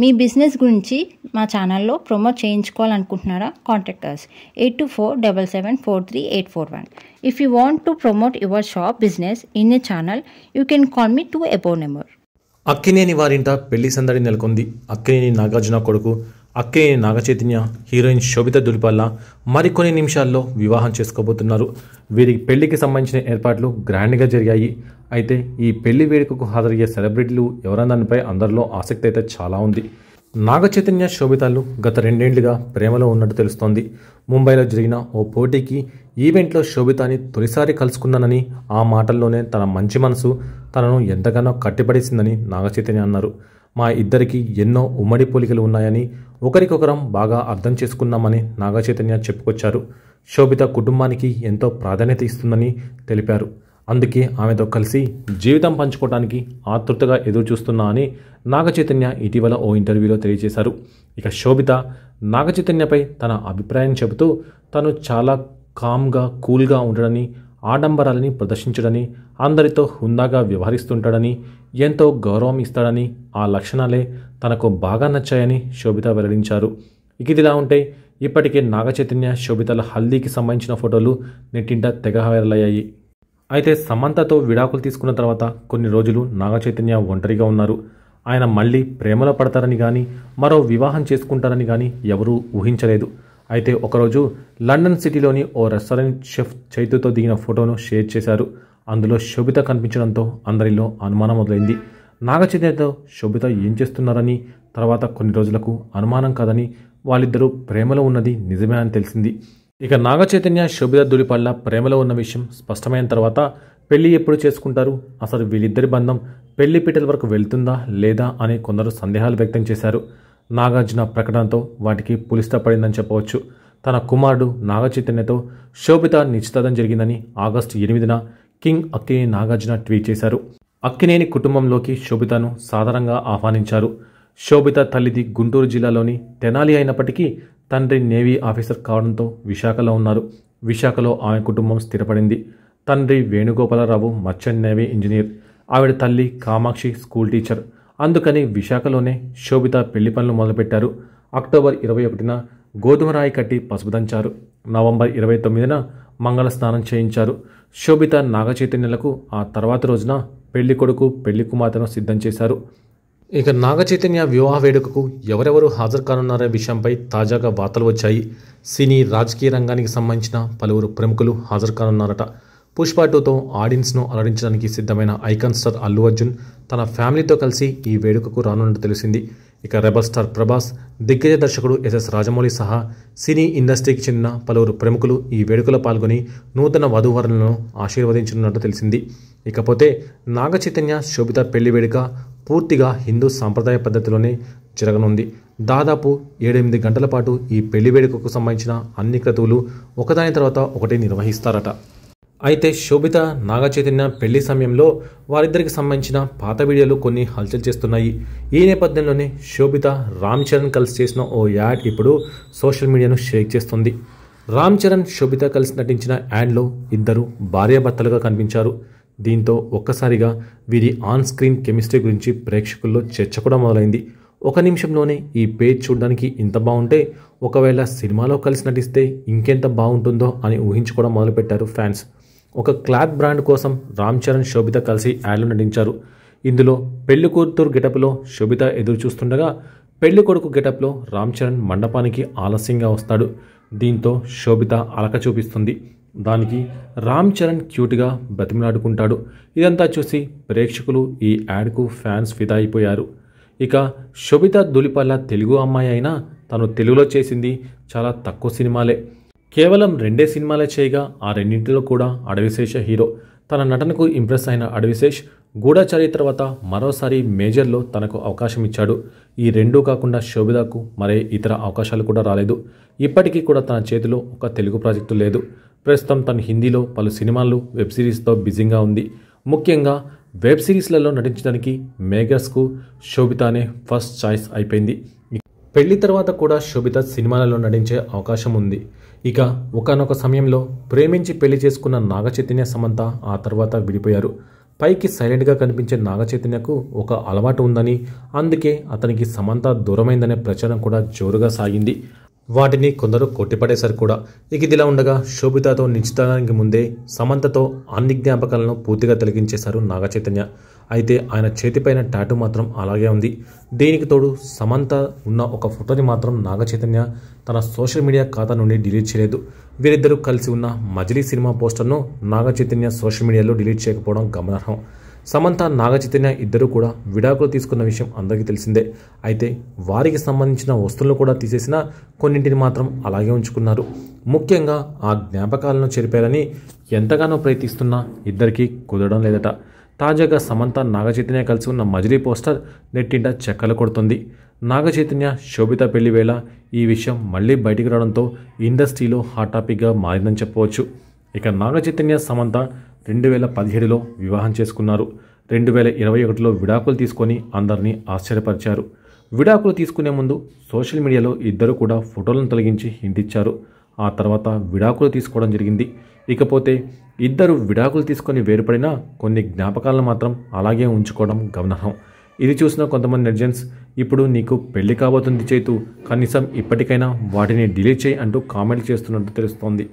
మీ business గురించి మా ఛానల్లో ప్రమోట్ చేయించుకోవాలనుకుంటున్నారా contact us eight two four double seven four three eight four one if you want to promote your shop business in a channel you can call me to above number Akkineni వారింట పెళ్లి సందడి నెలకొంది అక్కినేని నాగార్జున కొడుకు Akkineni Naga Chaitanya heroine Sobhita Dhulipala మరికొన్ని నిమిషాల్లో వివాహం చేసుకోబోతున్నారు వీరికి పెళ్లికి సంబంధించిన ఏర్పాట్లు గ్రాండ్గా జరిగాయి అయితే ఈ పెళ్లి వేడుకకు హాజరయ్యే సెలబ్రిటీలు దానిపై అందరిలో ఆసక్తి అయితే చాలా ఉంది నాగ చైతన్య శోభితాలు గత రెండేండ్లుగా ప్రేమలో ఉన్నట్టు తెలుస్తోంది ముంబైలో జరిగిన ఓ పోటీకి ఈవెంట్లో శోభితాని తొలిసారి కలుసుకున్నానని ఆ మాటల్లోనే తన మంచి మనసు తనను ఎంతగానో కట్టిపడేసిందని నాగ చైతన్య అన్నారు మా ఇద్దరికి ఎన్నో ఉమ్మడి పోలికలు ఉన్నాయని ఒకరికొకరం బాగా అర్థం చేసుకున్నామని నాగ చైతన్య చెప్పుకొచ్చారు శోభిత కుటుంబానికి ఎంతో ప్రాధాన్యత ఇస్తుందని తెలిపారు అందుకే ఆమెతో కలిసి జీవితం పంచుకోవడానికి ఆతృతగా ఎదురుచూస్తున్నా అని నాగచైతన్య ఇటీవల ఓ ఇంటర్వ్యూలో తెలియజేశారు ఇక శోభిత నాగచైతన్యపై తన అభిప్రాయం చెబుతూ తను చాలా కామ్గా కూల్గా ఉండడని ఆడంబరాలని ప్రదర్శించడని అందరితో హుందాగా వ్యవహరిస్తుంటాడని ఎంతో గౌరవం ఇస్తాడని ఆ లక్షణాలే తనకు బాగా నచ్చాయని శోభిత వెల్లడించారు ఇక ఇదిలా ఉంటే ఇప్పటికే నాగచైతన్య శోభితల హల్దీకి సంబంధించిన ఫోటోలు నెట్టింట తెగ వైరలయ్యాయి అయితే సమంతతో విడాకులు తీసుకున్న తర్వాత కొన్ని రోజులు నాగ చైతన్య ఒంటరిగా ఉన్నారు ఆయన మళ్ళీ ప్రేమలో పడతారని కానీ మరో వివాహం చేసుకుంటారని కానీ ఎవరూ ఊహించలేదు అయితే ఒకరోజు లండన్ సిటీలోని ఓ రెస్టారెంట్ షెఫ్ చైతుతో దిగిన ఫోటోను షేర్ చేశారు అందులో శోభిత కనిపించడంతో అందరిలో అనుమానం మొదలైంది నాగచైతన్యతో శోభిత ఏం చేస్తున్నారని తర్వాత కొన్ని రోజులకు అనుమానం కాదని వాళ్ళిద్దరూ ప్రేమలో ఉన్నది నిజమే అని తెలిసింది ఇక నాగచైతన్య శోభిత దులిపల్ల ప్రేమలో ఉన్న విషయం స్పష్టమైన తర్వాత పెళ్లి ఎప్పుడు చేసుకుంటారు అసలు వీళ్ళిద్దరి బంధం పెళ్లి పీటల వరకు వెళ్తుందా లేదా అని కొందరు సందేహాలు వ్యక్తం చేశారు నాగార్జున ప్రకటనతో వాటికి పులిస్తా పడిందని చెప్పవచ్చు తన కుమారుడు నాగచైతన్యతో శోభిత నిశ్చితార్థం జరిగిందని ఆగస్టు ఎనిమిదిన కింగ్ అక్కినేని నాగార్జున ట్వీట్ చేశారు అక్కినేని కుటుంబంలోకి శోభితను సాధారణంగా ఆహ్వానించారు శోభిత తల్లిది గుంటూరు జిల్లాలోని తెనాలి అయినప్పటికీ తండ్రి నేవీ ఆఫీసర్ కావడంతో విశాఖలో ఉన్నారు విశాఖలో ఆమె కుటుంబం స్థిరపడింది తండ్రి వేణుగోపాలరావు మర్చెంట్ నేవీ ఇంజనీర్ ఆవిడ తల్లి కామాక్షి స్కూల్ టీచర్ అందుకని విశాఖలోనే శోభిత పెళ్లి పనులు మొదలుపెట్టారు అక్టోబర్ ఇరవై ఒకటిన గోధుమరాయి కట్టి పసుపుదంచారు నవంబర్ ఇరవై తొమ్మిదిన మంగళ స్నానం చేయించారు శోభిత నాగచైతన్యులకు ఆ తర్వాత రోజున పెళ్లి కొడుకు పెళ్లి కుమార్తెను సిద్ధం చేశారు ఇక నాగ చైతన్య వివాహ వేడుకకు ఎవరెవరు హాజరు కానున్నారనే విషయంపై తాజాగా వార్తలు వచ్చాయి సినీ రాజకీయ రంగానికి సంబంధించిన పలువురు ప్రముఖులు హాజరు కానున్నారట పుష్ప టూతో ఆడియన్స్ను అలరించడానికి సిద్ధమైన ఐకాన్ స్టార్ అల్లు అర్జున్ తన ఫ్యామిలీతో కలిసి ఈ వేడుకకు రానున్నట్టు తెలిసింది ఇక రెబల్ స్టార్ ప్రభాస్ దిగ్గజ దర్శకుడు ఎస్ఎస్ రాజమౌళి సహా సినీ ఇండస్ట్రీకి చెందిన పలువురు ప్రముఖులు ఈ వేడుకలో పాల్గొని నూతన వధూవరులను ఆశీర్వదించనున్నట్టు తెలిసింది ఇకపోతే నాగ చైతన్య శోభిత పెళ్లి వేడుక పూర్తిగా హిందూ సాంప్రదాయ పద్ధతిలోనే జరగనుంది దాదాపు ఏడెనిమిది గంటల పాటు ఈ పెళ్లి వేడుకకు సంబంధించిన అన్ని క్రతువులు ఒకదాని తర్వాత ఒకటి నిర్వహిస్తారట అయితే శోభిత నాగచైతన్య పెళ్లి సమయంలో వారిద్దరికి సంబంధించిన పాత వీడియోలు కొన్ని హల్చల్ చేస్తున్నాయి ఈ నేపథ్యంలోనే శోభిత రామ్ చరణ్ కలిసి చేసిన ఓ యాడ్ ఇప్పుడు సోషల్ మీడియాను షేక్ చేస్తుంది రామ్ చరణ్ శోభిత కలిసి నటించిన యాడ్లో ఇద్దరు భార్యాభర్తలుగా కనిపించారు దీంతో ఒక్కసారిగా వీరి ఆన్ స్క్రీన్ కెమిస్ట్రీ గురించి ప్రేక్షకుల్లో చర్చ కూడా మొదలైంది ఒక నిమిషంలోనే ఈ పేజ్ చూడడానికి ఇంత బాగుంటే ఒకవేళ సినిమాలో కలిసి నటిస్తే ఇంకెంత బాగుంటుందో అని ఊహించుకోవడం మొదలుపెట్టారు ఫ్యాన్స్ ఒక క్లాత్ బ్రాండ్ కోసం రామ్ చరణ్ శోభిత కలిసి యాడ్లో నటించారు ఇందులో పెళ్లి కూతురు గెటప్లో శోభిత ఎదురు చూస్తుండగా పెళ్లి కొడుకు గెటప్లో రామ్ చరణ్ మండపానికి ఆలస్యంగా వస్తాడు దీంతో శోభిత అలక చూపిస్తుంది దానికి రామ్ చరణ్ క్యూట్గా బ్రతిమలాడుకుంటాడు ఇదంతా చూసి ప్రేక్షకులు ఈ యాడ్కు ఫ్యాన్స్ ఫిదా అయిపోయారు ఇక శోభిత దులిపల్ల తెలుగు అమ్మాయి అయినా తను తెలుగులో చేసింది చాలా తక్కువ సినిమాలే కేవలం రెండే సినిమాలే చేయగా ఆ రెండింటిలో కూడా అడవిశేష హీరో తన నటనకు ఇంప్రెస్ అయిన అడవిశేష్ గూఢచారి తర్వాత మరోసారి మేజర్లో తనకు అవకాశం ఇచ్చాడు ఈ రెండూ కాకుండా శోభిదాకు మరే ఇతర అవకాశాలు కూడా రాలేదు ఇప్పటికీ కూడా తన చేతిలో ఒక తెలుగు ప్రాజెక్టు లేదు ప్రస్తుతం తన హిందీలో పలు సినిమాలు వెబ్ సిరీస్తో బిజీగా ఉంది ముఖ్యంగా వెబ్ సిరీస్లలో నటించడానికి మేఘస్కు శోభితానే ఫస్ట్ చాయిస్ అయిపోయింది పెళ్లి తర్వాత కూడా శోభిత సినిమాలలో నటించే అవకాశం ఉంది ఇక ఒకనొక సమయంలో ప్రేమించి పెళ్లి చేసుకున్న నాగచైతన్య సమంత ఆ తర్వాత విడిపోయారు పైకి సైలెంట్గా కనిపించే నాగచైతన్యకు ఒక అలవాటు ఉందని అందుకే అతనికి సమంత దూరమైందనే ప్రచారం కూడా జోరుగా సాగింది వాటిని కొందరు కొట్టిపడేశారు కూడా ఇక ఇదిలా ఉండగా శోభితతో నిశ్చితానికి ముందే సమంతతో అన్ని జ్ఞాపకాలను పూర్తిగా తొలగించేశారు నాగ అయితే ఆయన చేతిపైన టాటూ మాత్రం అలాగే ఉంది దీనికి తోడు సమంత ఉన్న ఒక ఫోటోని మాత్రం నాగ తన సోషల్ మీడియా ఖాతా నుండి డిలీట్ చేయలేదు వీరిద్దరూ కలిసి ఉన్న మజిలీ సినిమా పోస్టర్ను నాగ సోషల్ మీడియాలో డిలీట్ చేయకపోవడం గమనార్హం సమంత నాగచైతన్య ఇద్దరు కూడా విడాకులు తీసుకున్న విషయం అందరికీ తెలిసిందే అయితే వారికి సంబంధించిన వస్తువులను కూడా తీసేసిన కొన్నింటిని మాత్రం అలాగే ఉంచుకున్నారు ముఖ్యంగా ఆ జ్ఞాపకాలను చెరిపారని ఎంతగానో ప్రయత్నిస్తున్నా ఇద్దరికీ కుదరడం లేదట తాజాగా సమంత నాగచైతన్య కలిసి ఉన్న మజిలీ పోస్టర్ నెట్టింట చెక్కలు కొడుతుంది నాగచైతన్య శోభిత పెళ్లి వేళ ఈ విషయం మళ్ళీ బయటికి రావడంతో ఇండస్ట్రీలో హాట్ టాపిక్గా మారిందని చెప్పవచ్చు ఇక నాగచైతన్య సమంత రెండు వేల పదిహేడులో వివాహం చేసుకున్నారు రెండు వేల ఇరవై ఒకటిలో విడాకులు తీసుకొని అందరినీ ఆశ్చర్యపరిచారు విడాకులు తీసుకునే ముందు సోషల్ మీడియాలో ఇద్దరు కూడా ఫోటోలను తొలగించి హింటిచ్చారు ఆ తర్వాత విడాకులు తీసుకోవడం జరిగింది ఇకపోతే ఇద్దరు విడాకులు తీసుకొని వేరుపడినా కొన్ని జ్ఞాపకాలను మాత్రం అలాగే ఉంచుకోవడం గమనార్హం ఇది చూసిన కొంతమంది నెటిజన్స్ ఇప్పుడు నీకు పెళ్లి కాబోతుంది చేతు కనీసం ఇప్పటికైనా వాటిని డిలీట్ చేయి అంటూ కామెంట్ చేస్తున్నట్టు తెలుస్తోంది